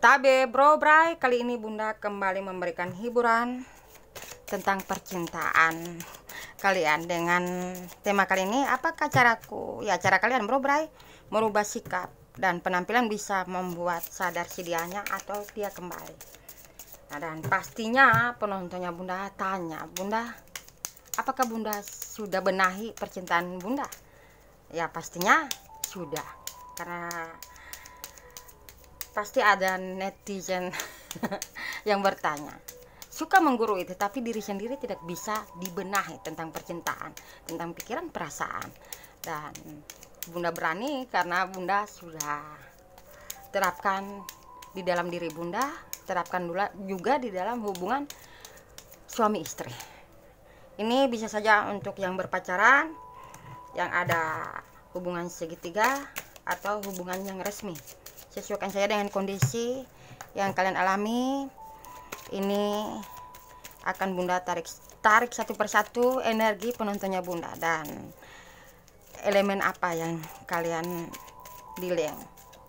Tabe Bro Bray kali ini Bunda kembali memberikan hiburan tentang percintaan kalian dengan tema kali ini apakah caraku ya cara kalian Bro Bray merubah sikap dan penampilan bisa membuat sadar si dianya atau dia kembali nah, dan pastinya penontonnya Bunda tanya Bunda apakah Bunda sudah benahi percintaan Bunda ya pastinya sudah karena pasti ada netizen yang bertanya suka menggurui tetapi diri sendiri tidak bisa dibenahi tentang percintaan tentang pikiran perasaan dan bunda berani karena bunda sudah terapkan di dalam diri bunda terapkan juga di dalam hubungan suami istri ini bisa saja untuk yang berpacaran yang ada hubungan segitiga atau hubungan yang resmi sesuaikan saja dengan kondisi yang kalian alami ini akan bunda tarik tarik satu persatu energi penontonnya bunda dan elemen apa yang kalian dileng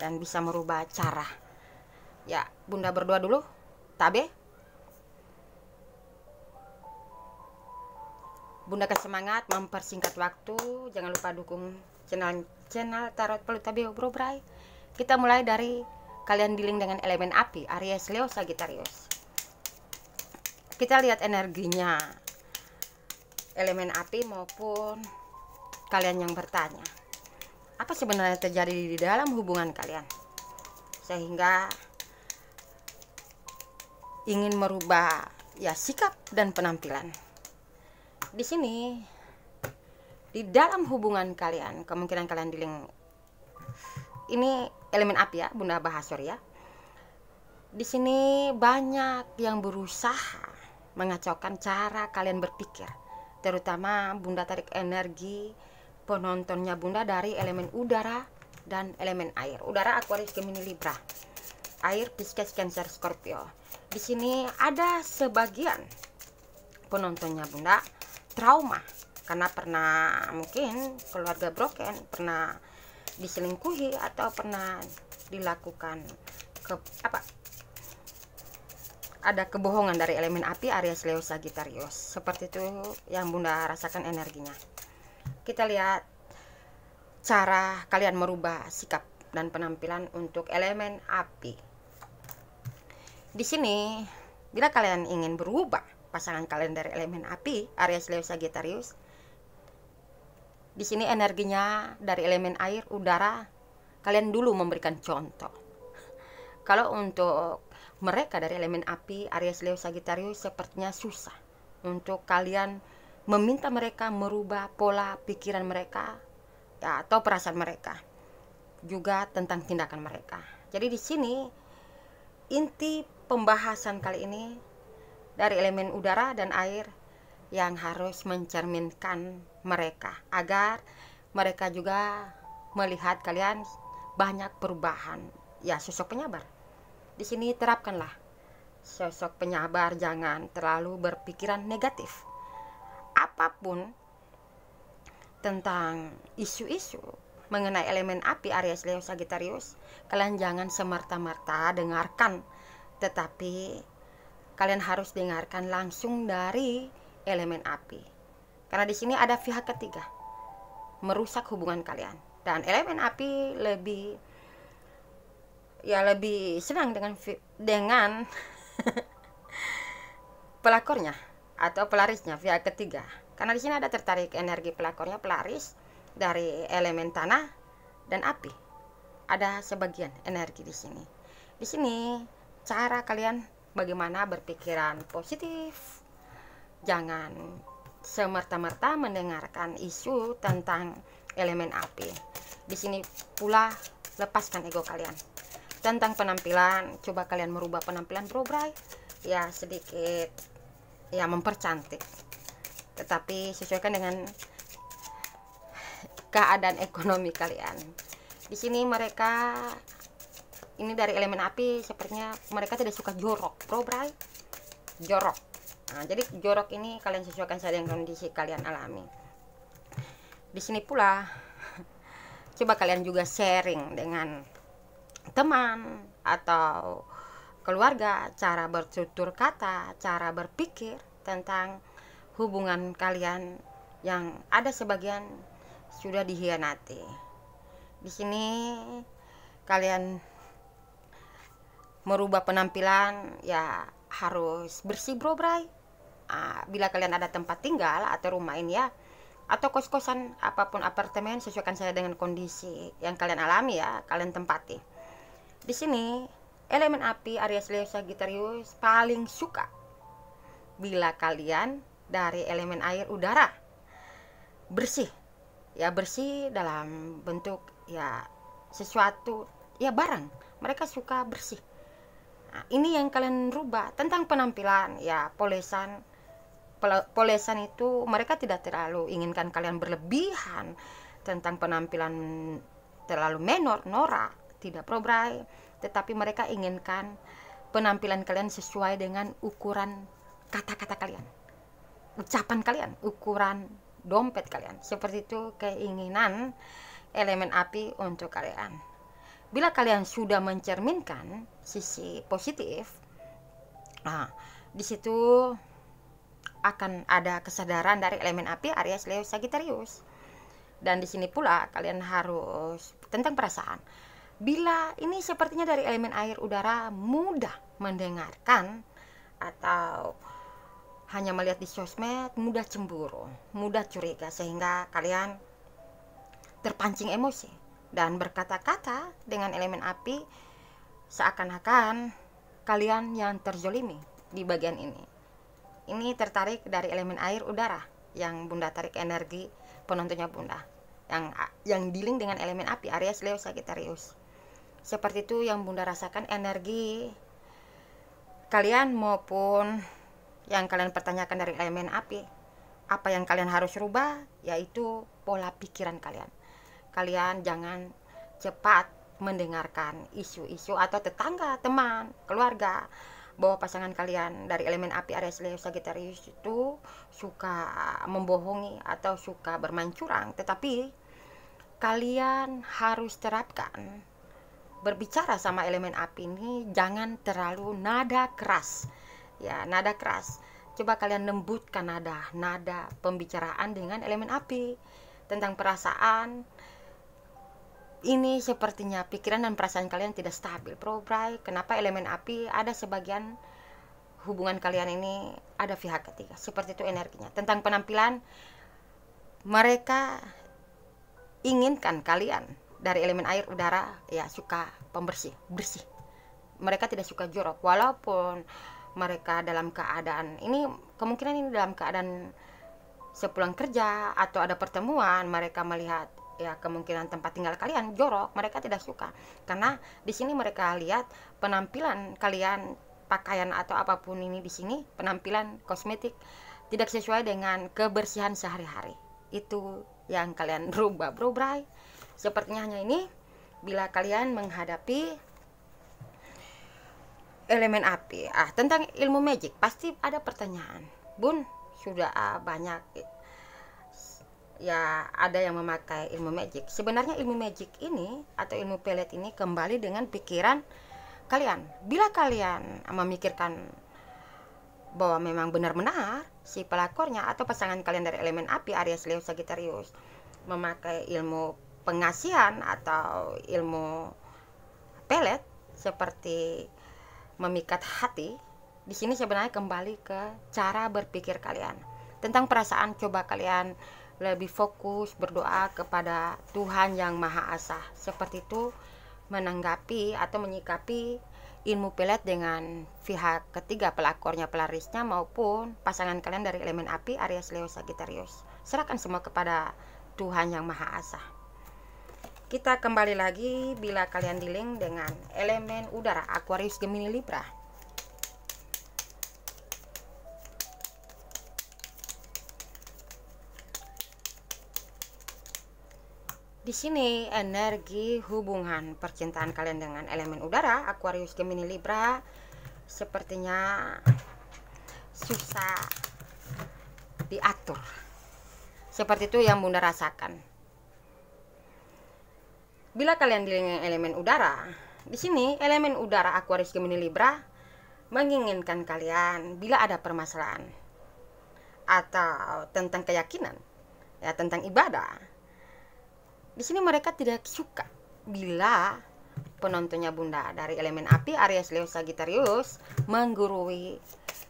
dan bisa merubah cara ya bunda berdoa dulu tabe Bunda kasih semangat mempersingkat waktu. Jangan lupa dukung channel channel Tarot Tabe Bro Bray. Kita mulai dari kalian dealing dengan elemen api, Aries, Leo, Sagittarius. Kita lihat energinya. Elemen api maupun kalian yang bertanya. Apa sebenarnya terjadi di dalam hubungan kalian? Sehingga ingin merubah ya sikap dan penampilan. Di sini di dalam hubungan kalian, kemungkinan kalian dealing ini elemen api ya, Bunda Bahasur ya. Di sini banyak yang berusaha mengacaukan cara kalian berpikir, terutama Bunda tarik energi penontonnya Bunda dari elemen udara dan elemen air. Udara Aquarius Gemini Libra, air Pisces Cancer Scorpio. Di sini ada sebagian penontonnya Bunda trauma karena pernah mungkin keluarga broken, pernah diselingkuhi atau pernah dilakukan ke apa ada kebohongan dari elemen api Aries Leo Sagittarius seperti itu yang Bunda rasakan energinya kita lihat cara kalian merubah sikap dan penampilan untuk elemen api di sini bila kalian ingin berubah pasangan kalian dari elemen api Aries Leo Sagittarius di sini energinya dari elemen air, udara. Kalian dulu memberikan contoh. Kalau untuk mereka dari elemen api, Aries, Leo, Sagittarius sepertinya susah untuk kalian meminta mereka merubah pola pikiran mereka ya, atau perasaan mereka juga tentang tindakan mereka. Jadi di sini inti pembahasan kali ini dari elemen udara dan air yang harus mencerminkan mereka agar mereka juga melihat kalian banyak perubahan ya sosok penyabar di sini terapkanlah sosok penyabar jangan terlalu berpikiran negatif apapun tentang isu-isu mengenai elemen api Aries Leo Sagittarius, kalian jangan semerta-merta dengarkan, tetapi kalian harus dengarkan langsung dari elemen api. Karena di sini ada pihak ketiga merusak hubungan kalian dan elemen api lebih ya lebih senang dengan dengan pelakornya atau pelarisnya pihak ketiga. Karena di sini ada tertarik energi pelakornya pelaris dari elemen tanah dan api. Ada sebagian energi di sini. Di sini cara kalian bagaimana berpikiran positif. Jangan semerta-merta mendengarkan isu tentang elemen api. Di sini pula lepaskan ego kalian. Tentang penampilan, coba kalian merubah penampilan bro bray. Ya sedikit ya mempercantik. Tetapi sesuaikan dengan keadaan ekonomi kalian. Di sini mereka ini dari elemen api sepertinya mereka tidak suka jorok bro bray. Jorok nah, jadi jorok ini kalian sesuaikan saja dengan kondisi kalian alami di sini pula coba kalian juga sharing dengan teman atau keluarga cara bertutur kata cara berpikir tentang hubungan kalian yang ada sebagian sudah dikhianati. di sini kalian merubah penampilan ya harus bersih bro bray bila kalian ada tempat tinggal atau rumah ini ya atau kos-kosan apapun apartemen sesuaikan saja dengan kondisi yang kalian alami ya kalian tempati di sini elemen api Aries Leo Sagittarius paling suka bila kalian dari elemen air udara bersih ya bersih dalam bentuk ya sesuatu ya barang mereka suka bersih nah, ini yang kalian rubah tentang penampilan ya polesan polesan itu mereka tidak terlalu inginkan kalian berlebihan tentang penampilan terlalu menor, norak, tidak probrai, tetapi mereka inginkan penampilan kalian sesuai dengan ukuran kata-kata kalian, ucapan kalian, ukuran dompet kalian. Seperti itu keinginan elemen api untuk kalian. Bila kalian sudah mencerminkan sisi positif, nah, di situ akan ada kesadaran dari elemen api Aries Leo Sagittarius dan di sini pula kalian harus tentang perasaan bila ini sepertinya dari elemen air udara mudah mendengarkan atau hanya melihat di sosmed mudah cemburu mudah curiga sehingga kalian terpancing emosi dan berkata-kata dengan elemen api seakan-akan kalian yang terzolimi di bagian ini ini tertarik dari elemen air udara yang Bunda tarik energi penontonnya Bunda yang yang dealing dengan elemen api Aries Leo Sagittarius seperti itu yang Bunda rasakan energi kalian maupun yang kalian pertanyakan dari elemen api apa yang kalian harus rubah yaitu pola pikiran kalian kalian jangan cepat mendengarkan isu-isu atau tetangga, teman, keluarga bahwa pasangan kalian dari elemen api Aries Leo Sagittarius itu suka membohongi atau suka bermain curang tetapi kalian harus terapkan berbicara sama elemen api ini jangan terlalu nada keras ya nada keras coba kalian lembutkan nada nada pembicaraan dengan elemen api tentang perasaan ini sepertinya pikiran dan perasaan kalian tidak stabil. Pro Bray, kenapa elemen api ada sebagian hubungan kalian ini ada pihak ketiga. Seperti itu energinya. Tentang penampilan, mereka inginkan kalian dari elemen air, udara, ya suka pembersih, bersih. Mereka tidak suka jorok, walaupun mereka dalam keadaan ini kemungkinan ini dalam keadaan sepulang kerja atau ada pertemuan mereka melihat ya kemungkinan tempat tinggal kalian jorok mereka tidak suka karena di sini mereka lihat penampilan kalian pakaian atau apapun ini di sini penampilan kosmetik tidak sesuai dengan kebersihan sehari-hari itu yang kalian rubah bro bray sepertinya hanya ini bila kalian menghadapi elemen api ah tentang ilmu magic pasti ada pertanyaan bun sudah ah, banyak ya ada yang memakai ilmu magic. Sebenarnya ilmu magic ini atau ilmu pelet ini kembali dengan pikiran kalian. Bila kalian memikirkan bahwa memang benar-benar si pelakornya atau pasangan kalian dari elemen api Aries Leo Sagittarius memakai ilmu pengasihan atau ilmu pelet seperti memikat hati di sini sebenarnya kembali ke cara berpikir kalian tentang perasaan coba kalian lebih fokus berdoa kepada Tuhan yang Maha Asa. Seperti itu menanggapi atau menyikapi ilmu pelet dengan pihak ketiga pelakornya, pelarisnya maupun pasangan kalian dari elemen api Aries Leo Sagittarius. Serahkan semua kepada Tuhan yang Maha Asa. Kita kembali lagi bila kalian di link dengan elemen udara Aquarius Gemini Libra. Di sini energi hubungan percintaan kalian dengan elemen udara Aquarius Gemini Libra sepertinya susah diatur. Seperti itu yang Bunda rasakan. Bila kalian di elemen udara, di sini elemen udara Aquarius Gemini Libra menginginkan kalian bila ada permasalahan atau tentang keyakinan ya tentang ibadah di sini mereka tidak suka bila penontonnya Bunda dari elemen api Aries Leo Sagittarius menggurui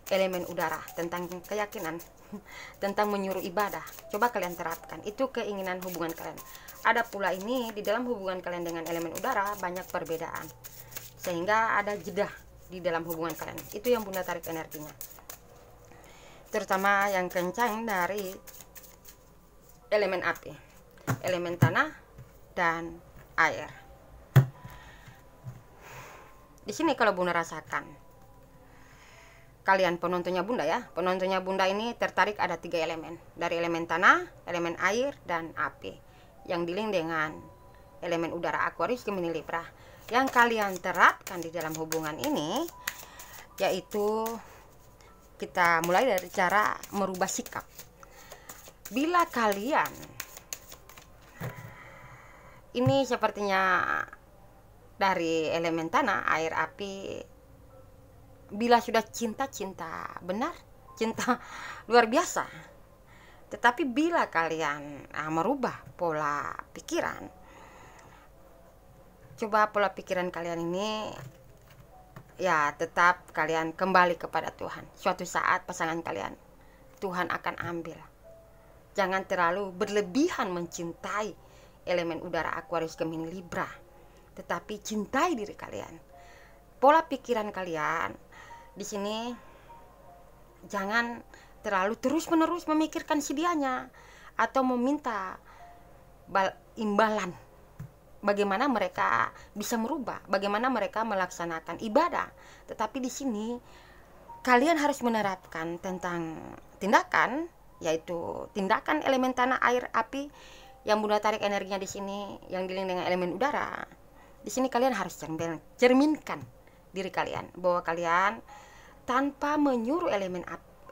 elemen udara tentang keyakinan tentang menyuruh ibadah coba kalian terapkan itu keinginan hubungan kalian ada pula ini di dalam hubungan kalian dengan elemen udara banyak perbedaan sehingga ada jeda di dalam hubungan kalian itu yang bunda tarik energinya terutama yang kencang dari elemen api elemen tanah dan air. Di sini kalau Bunda rasakan, kalian penontonnya Bunda ya, penontonnya Bunda ini tertarik ada tiga elemen, dari elemen tanah, elemen air, dan api, yang diling dengan elemen udara Aquarius Gemini Libra. Yang kalian terapkan di dalam hubungan ini, yaitu kita mulai dari cara merubah sikap. Bila kalian ini sepertinya dari elemen tanah, air, api. Bila sudah cinta-cinta, benar? Cinta luar biasa. Tetapi bila kalian ah, merubah pola pikiran, coba pola pikiran kalian ini ya tetap kalian kembali kepada Tuhan. Suatu saat pasangan kalian Tuhan akan ambil. Jangan terlalu berlebihan mencintai elemen udara Aquarius Gemini Libra. Tetapi cintai diri kalian. Pola pikiran kalian di sini jangan terlalu terus-menerus memikirkan si dianya atau meminta imbalan bagaimana mereka bisa merubah, bagaimana mereka melaksanakan ibadah. Tetapi di sini kalian harus menerapkan tentang tindakan yaitu tindakan elemen tanah, air, api yang bunda tarik energinya di sini yang dealing dengan elemen udara di sini kalian harus cermin, cerminkan diri kalian bahwa kalian tanpa menyuruh elemen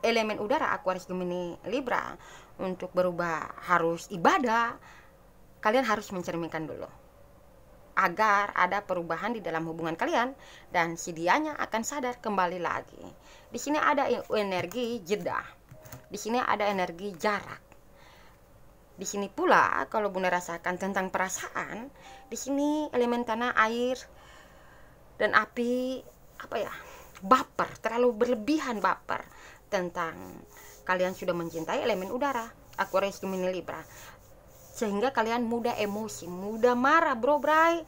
elemen udara Aquarius Gemini Libra untuk berubah harus ibadah kalian harus mencerminkan dulu agar ada perubahan di dalam hubungan kalian dan si dianya akan sadar kembali lagi. Di sini ada e-, energi jeda. Di sini ada energi jarak di sini pula, kalau Bunda rasakan tentang perasaan, di sini elemen tanah, air, dan api, apa ya, baper, terlalu berlebihan baper tentang kalian sudah mencintai elemen udara, Aquarius Gemini Libra. Sehingga kalian mudah emosi, mudah marah, bro, bray.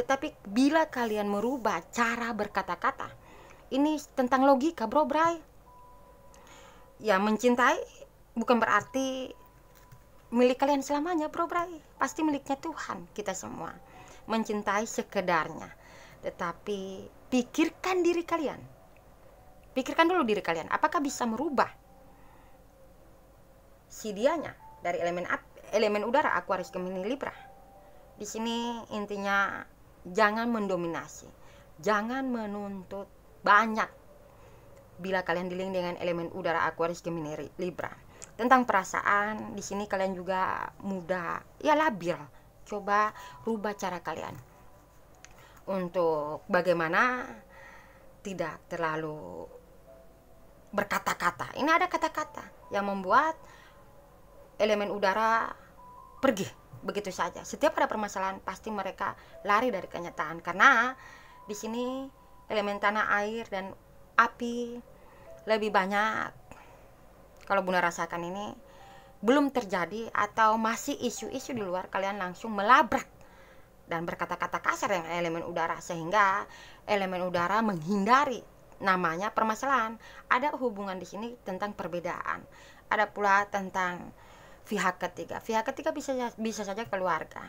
Tetapi bila kalian merubah cara berkata-kata, ini tentang logika, bro, bray. Ya, mencintai bukan berarti milik kalian selamanya bro brai pasti miliknya Tuhan kita semua mencintai sekedarnya tetapi pikirkan diri kalian pikirkan dulu diri kalian apakah bisa merubah si dianya dari elemen elemen udara Aquarius Gemini Libra di sini intinya jangan mendominasi jangan menuntut banyak bila kalian dealing dengan elemen udara Aquarius Gemini Libra tentang perasaan di sini kalian juga muda ya labil coba rubah cara kalian untuk bagaimana tidak terlalu berkata-kata ini ada kata-kata yang membuat elemen udara pergi begitu saja setiap ada permasalahan pasti mereka lari dari kenyataan karena di sini elemen tanah air dan api lebih banyak kalau Bunda rasakan ini belum terjadi atau masih isu-isu di luar kalian langsung melabrak dan berkata-kata kasar yang elemen udara sehingga elemen udara menghindari namanya permasalahan. Ada hubungan di sini tentang perbedaan. Ada pula tentang pihak ketiga. Pihak ketiga bisa bisa saja keluarga.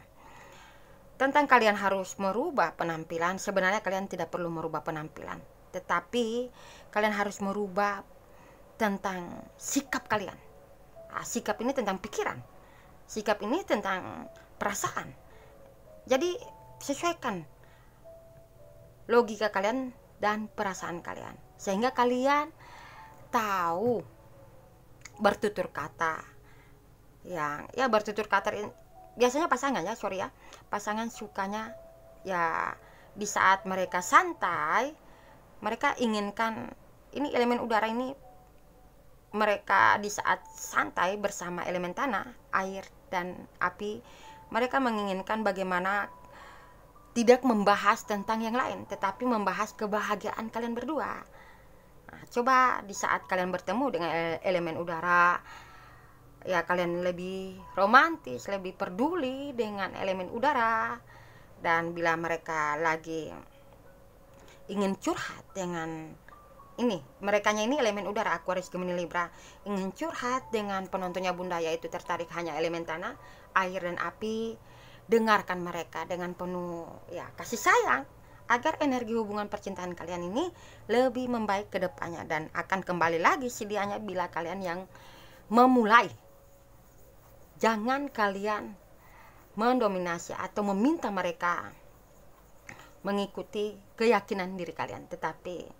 Tentang kalian harus merubah penampilan. Sebenarnya kalian tidak perlu merubah penampilan, tetapi kalian harus merubah tentang sikap kalian. Nah, sikap ini tentang pikiran. Sikap ini tentang perasaan. Jadi sesuaikan logika kalian dan perasaan kalian sehingga kalian tahu bertutur kata yang ya bertutur kata biasanya pasangan ya sorry ya pasangan sukanya ya di saat mereka santai mereka inginkan ini elemen udara ini mereka di saat santai bersama elemen tanah, air, dan api, mereka menginginkan bagaimana tidak membahas tentang yang lain, tetapi membahas kebahagiaan kalian berdua. Nah, coba di saat kalian bertemu dengan elemen udara, ya kalian lebih romantis, lebih peduli dengan elemen udara. Dan bila mereka lagi ingin curhat dengan ini merekanya ini elemen udara Aquarius Gemini Libra ingin curhat dengan penontonnya Bunda yaitu tertarik hanya elemen tanah, air dan api. Dengarkan mereka dengan penuh ya kasih sayang agar energi hubungan percintaan kalian ini lebih membaik ke depannya dan akan kembali lagi sedianya bila kalian yang memulai. Jangan kalian mendominasi atau meminta mereka mengikuti keyakinan diri kalian, tetapi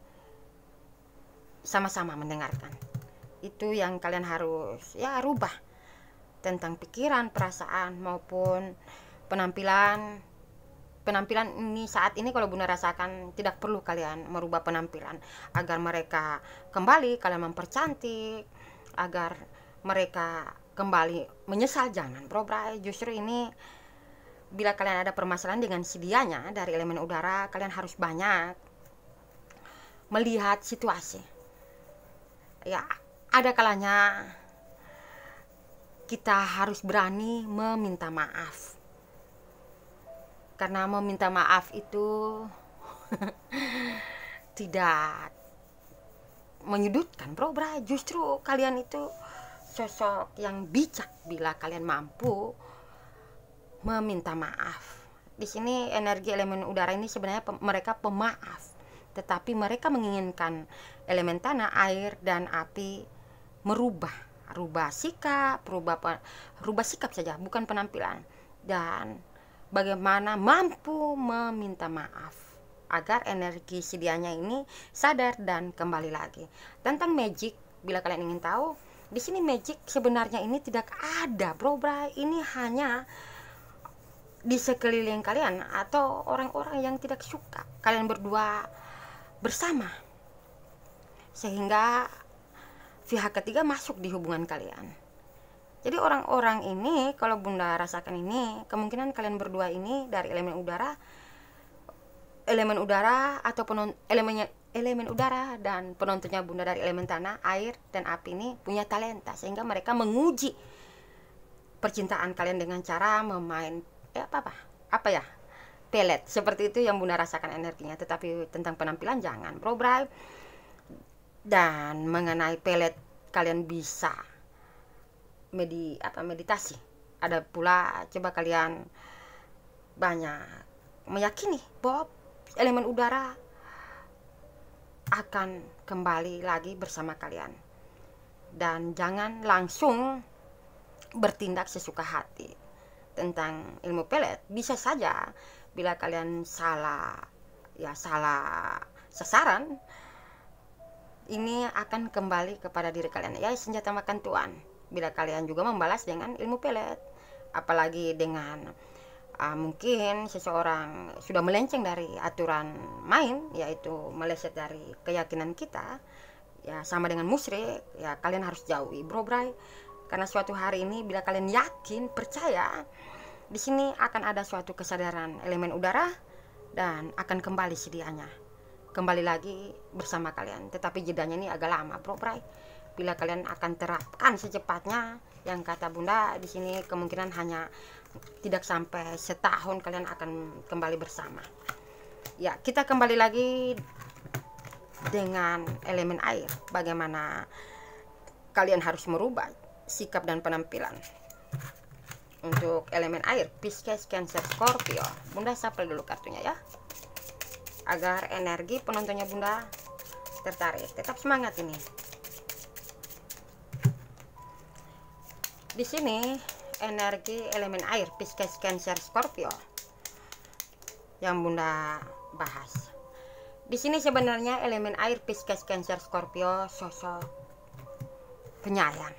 sama-sama mendengarkan. Itu yang kalian harus ya rubah tentang pikiran, perasaan maupun penampilan. Penampilan ini saat ini kalau Bunda rasakan tidak perlu kalian merubah penampilan agar mereka kembali kalian mempercantik, agar mereka kembali menyesal jangan bro bray justru ini bila kalian ada permasalahan dengan sedianya dari elemen udara kalian harus banyak melihat situasi ya ada kalanya kita harus berani meminta maaf karena meminta maaf itu tidak menyudutkan bro bra justru kalian itu sosok yang bijak bila kalian mampu meminta maaf di sini energi elemen udara ini sebenarnya pem mereka pemaaf tetapi mereka menginginkan elemen tanah, air, dan api merubah, rubah sikap, rubah rubah sikap saja, bukan penampilan. Dan bagaimana mampu meminta maaf agar energi sedianya ini sadar dan kembali lagi. Tentang magic, bila kalian ingin tahu, di sini magic sebenarnya ini tidak ada, Bro. Bro, ini hanya di sekeliling kalian atau orang-orang yang tidak suka kalian berdua bersama sehingga pihak ketiga masuk di hubungan kalian. Jadi orang-orang ini kalau Bunda rasakan ini, kemungkinan kalian berdua ini dari elemen udara elemen udara atau penon, elemennya elemen udara dan penontonnya Bunda dari elemen tanah, air dan api ini punya talenta sehingga mereka menguji percintaan kalian dengan cara memain eh apa ya apa apa ya pelet seperti itu yang bunda rasakan energinya tetapi tentang penampilan jangan bro bray dan mengenai pelet kalian bisa medi apa meditasi ada pula coba kalian banyak meyakini bahwa elemen udara akan kembali lagi bersama kalian dan jangan langsung bertindak sesuka hati tentang ilmu pelet bisa saja bila kalian salah ya salah sasaran ini akan kembali kepada diri kalian ya senjata makan tuan bila kalian juga membalas dengan ilmu pelet apalagi dengan uh, mungkin seseorang sudah melenceng dari aturan main yaitu meleset dari keyakinan kita ya sama dengan musyrik ya kalian harus jauhi bro bray karena suatu hari ini bila kalian yakin percaya di sini akan ada suatu kesadaran elemen udara dan akan kembali sedianya. Kembali lagi bersama kalian, tetapi jedanya ini agak lama, Bro Bray. Bila kalian akan terapkan secepatnya, yang kata Bunda di sini kemungkinan hanya tidak sampai setahun kalian akan kembali bersama. Ya, kita kembali lagi dengan elemen air. Bagaimana kalian harus merubah sikap dan penampilan untuk elemen air Pisces Cancer Scorpio Bunda sapel dulu kartunya ya agar energi penontonnya Bunda tertarik tetap semangat ini di sini energi elemen air Pisces Cancer Scorpio yang Bunda bahas di sini sebenarnya elemen air Pisces Cancer Scorpio sosok penyayang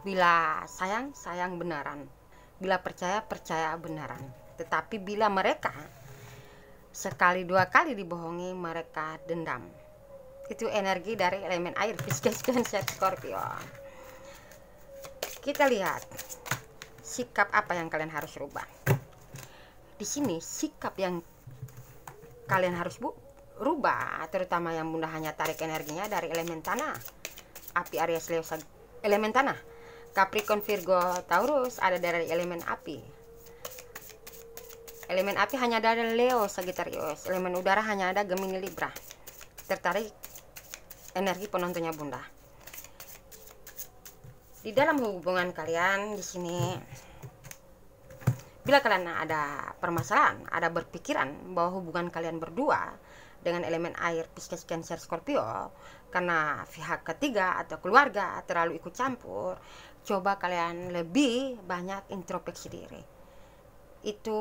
Bila sayang, sayang benaran. Bila percaya, percaya benaran. Tetapi bila mereka sekali dua kali dibohongi, mereka dendam. Itu energi dari elemen air Pisces Cancer Scorpio. Kita lihat sikap apa yang kalian harus rubah. Di sini sikap yang kalian harus bu rubah, terutama yang bunda hanya tarik energinya dari elemen tanah. Api Aries Leo elemen tanah Capricorn, Virgo, Taurus ada dari elemen api. Elemen api hanya ada Leo, Sagittarius. Elemen udara hanya ada Gemini, Libra. Tertarik energi penontonnya Bunda. Di dalam hubungan kalian di sini bila kalian ada permasalahan, ada berpikiran bahwa hubungan kalian berdua dengan elemen air Pisces Cancer Scorpio karena pihak ketiga atau keluarga terlalu ikut campur coba kalian lebih banyak introspeksi diri itu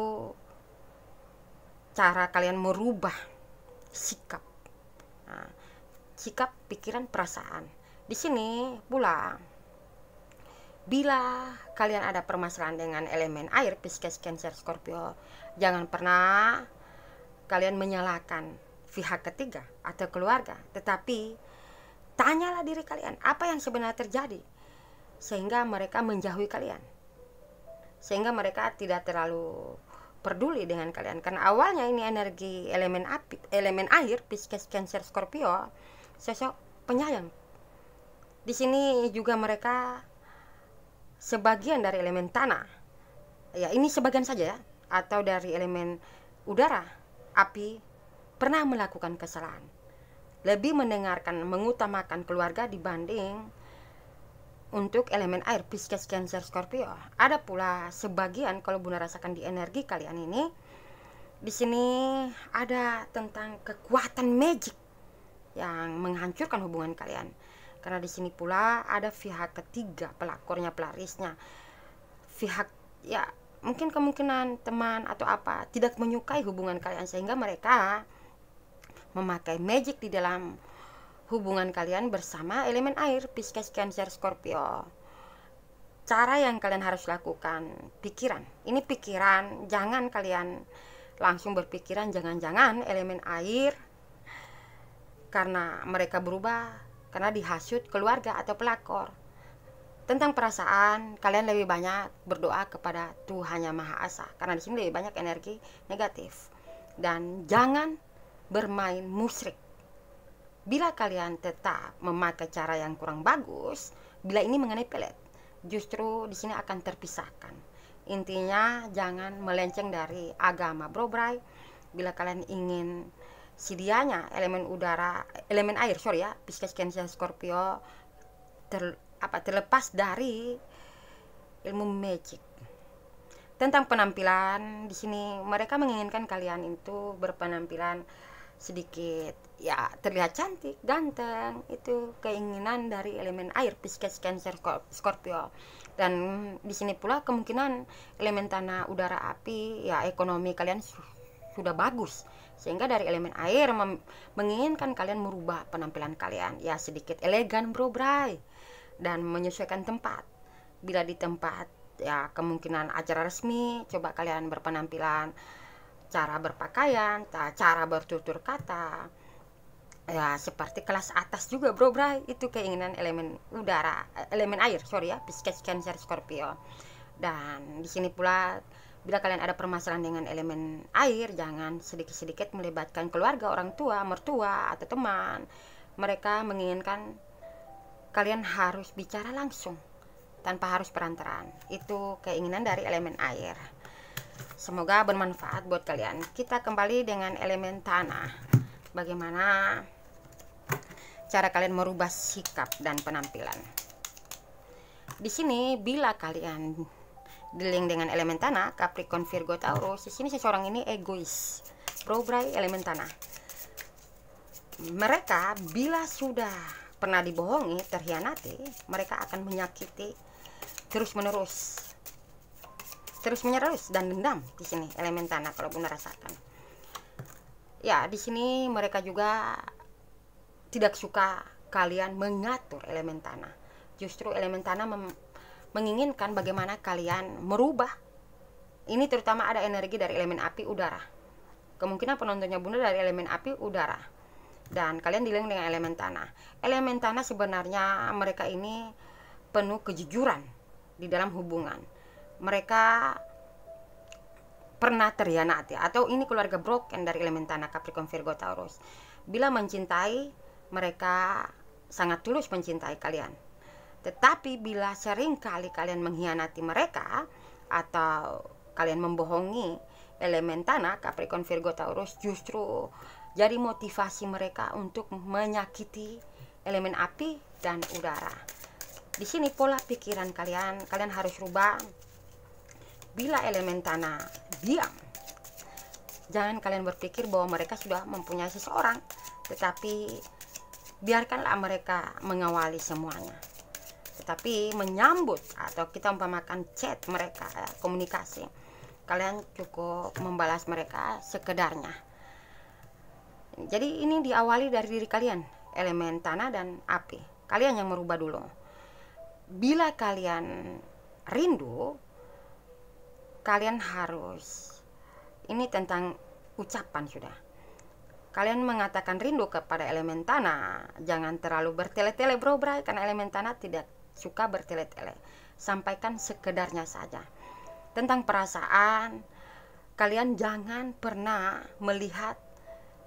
cara kalian merubah sikap nah, sikap pikiran perasaan di sini pula bila kalian ada permasalahan dengan elemen air Pisces Cancer Scorpio jangan pernah kalian menyalahkan pihak ketiga atau keluarga tetapi tanyalah diri kalian apa yang sebenarnya terjadi sehingga mereka menjauhi kalian sehingga mereka tidak terlalu peduli dengan kalian karena awalnya ini energi elemen api elemen air Pisces Cancer Scorpio sosok penyayang di sini juga mereka sebagian dari elemen tanah ya ini sebagian saja ya atau dari elemen udara api pernah melakukan kesalahan lebih mendengarkan mengutamakan keluarga dibanding untuk elemen air Pisces Cancer Scorpio. Ada pula sebagian kalau Bunda rasakan di energi kalian ini di sini ada tentang kekuatan magic yang menghancurkan hubungan kalian. Karena di sini pula ada pihak ketiga pelakornya pelarisnya. Pihak ya mungkin kemungkinan teman atau apa tidak menyukai hubungan kalian sehingga mereka memakai magic di dalam hubungan kalian bersama elemen air Pisces Cancer Scorpio cara yang kalian harus lakukan pikiran ini pikiran jangan kalian langsung berpikiran jangan-jangan elemen air karena mereka berubah karena dihasut keluarga atau pelakor tentang perasaan kalian lebih banyak berdoa kepada Tuhan Yang Maha Esa karena di sini lebih banyak energi negatif dan jangan bermain musrik Bila kalian tetap memakai cara yang kurang bagus, bila ini mengenai pelet, justru di sini akan terpisahkan. Intinya jangan melenceng dari agama Bro Bray. Bila kalian ingin sedianya elemen udara, elemen air, sorry ya, Pisces Cancer Scorpio ter, apa terlepas dari ilmu magic. Tentang penampilan di sini mereka menginginkan kalian itu berpenampilan sedikit ya terlihat cantik, ganteng. Itu keinginan dari elemen air Pisces Cancer Scorpio. Dan di sini pula kemungkinan elemen tanah, udara, api, ya ekonomi kalian su sudah bagus. Sehingga dari elemen air menginginkan kalian merubah penampilan kalian ya sedikit elegan, bro, bray. Dan menyesuaikan tempat. Bila di tempat ya kemungkinan acara resmi, coba kalian berpenampilan cara berpakaian, cara bertutur kata. Ya, seperti kelas atas juga, Bro, Bra. Itu keinginan elemen udara, elemen air, sorry ya, Pisces, Cancer, Scorpio. Dan di sini pula bila kalian ada permasalahan dengan elemen air, jangan sedikit-sedikit melibatkan keluarga, orang tua, mertua, atau teman. Mereka menginginkan kalian harus bicara langsung tanpa harus perantaraan. Itu keinginan dari elemen air semoga bermanfaat buat kalian kita kembali dengan elemen tanah bagaimana cara kalian merubah sikap dan penampilan di sini bila kalian dealing dengan elemen tanah Capricorn Virgo Taurus di sini seseorang ini egois probrai elemen tanah mereka bila sudah pernah dibohongi terhianati mereka akan menyakiti terus menerus terus menerus dan dendam di sini elemen tanah kalau benar rasakan ya di sini mereka juga tidak suka kalian mengatur elemen tanah justru elemen tanah menginginkan bagaimana kalian merubah ini terutama ada energi dari elemen api udara kemungkinan penontonnya bunda dari elemen api udara dan kalian dealing dengan elemen tanah elemen tanah sebenarnya mereka ini penuh kejujuran di dalam hubungan mereka pernah terhianati atau ini keluarga broken dari elemen tanah Capricorn Virgo Taurus. Bila mencintai, mereka sangat tulus mencintai kalian. Tetapi bila sering kali kalian mengkhianati mereka atau kalian membohongi elemen tanah Capricorn Virgo Taurus justru jadi motivasi mereka untuk menyakiti elemen api dan udara. Di sini pola pikiran kalian, kalian harus rubah bila elemen tanah diam jangan kalian berpikir bahwa mereka sudah mempunyai seseorang tetapi biarkanlah mereka mengawali semuanya tetapi menyambut atau kita umpamakan chat mereka ya, komunikasi kalian cukup membalas mereka sekedarnya jadi ini diawali dari diri kalian elemen tanah dan api kalian yang merubah dulu bila kalian rindu kalian harus ini tentang ucapan sudah kalian mengatakan rindu kepada elemen tanah jangan terlalu bertele-tele bro bray karena elemen tanah tidak suka bertele-tele sampaikan sekedarnya saja tentang perasaan kalian jangan pernah melihat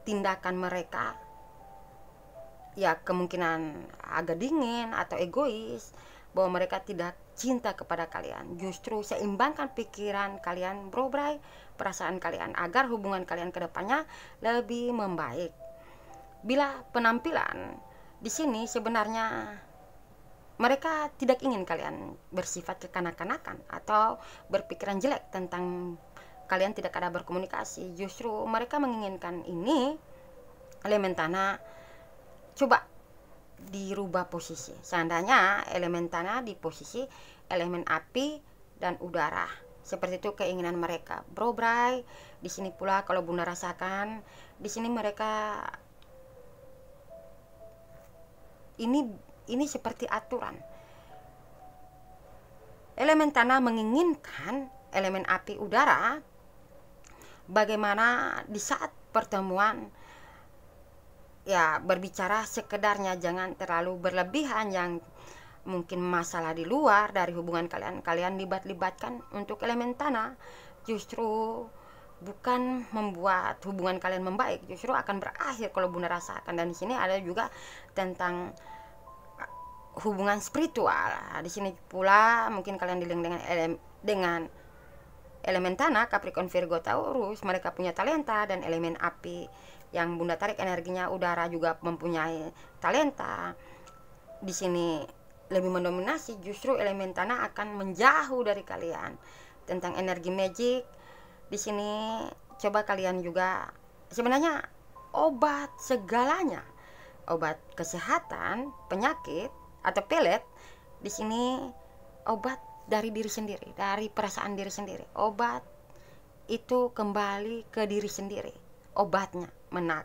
tindakan mereka ya kemungkinan agak dingin atau egois bahwa mereka tidak cinta kepada kalian. Justru seimbangkan pikiran kalian, bro, bray, perasaan kalian agar hubungan kalian ke depannya lebih membaik. Bila penampilan di sini sebenarnya mereka tidak ingin kalian bersifat kekanak-kanakan atau berpikiran jelek tentang kalian tidak ada berkomunikasi. Justru mereka menginginkan ini elemen tanah coba dirubah posisi. Seandainya elemen tanah di posisi elemen api dan udara. Seperti itu keinginan mereka. Bro Bray, di sini pula kalau Bunda rasakan, di sini mereka ini ini seperti aturan. Elemen tanah menginginkan elemen api udara bagaimana di saat pertemuan ya berbicara sekedarnya jangan terlalu berlebihan yang mungkin masalah di luar dari hubungan kalian kalian libat-libatkan untuk elemen tanah justru bukan membuat hubungan kalian membaik justru akan berakhir kalau bunda rasakan dan di sini ada juga tentang ah, hubungan spiritual nah, di sini pula mungkin kalian dilink dengan elem, dengan elemen tanah Capricorn Virgo Taurus mereka punya talenta dan elemen api yang bunda tarik energinya udara juga mempunyai talenta di sini lebih mendominasi justru elemen tanah akan menjauh dari kalian tentang energi magic di sini coba kalian juga sebenarnya obat segalanya obat kesehatan penyakit atau pelet di sini obat dari diri sendiri dari perasaan diri sendiri obat itu kembali ke diri sendiri obatnya มันหนัก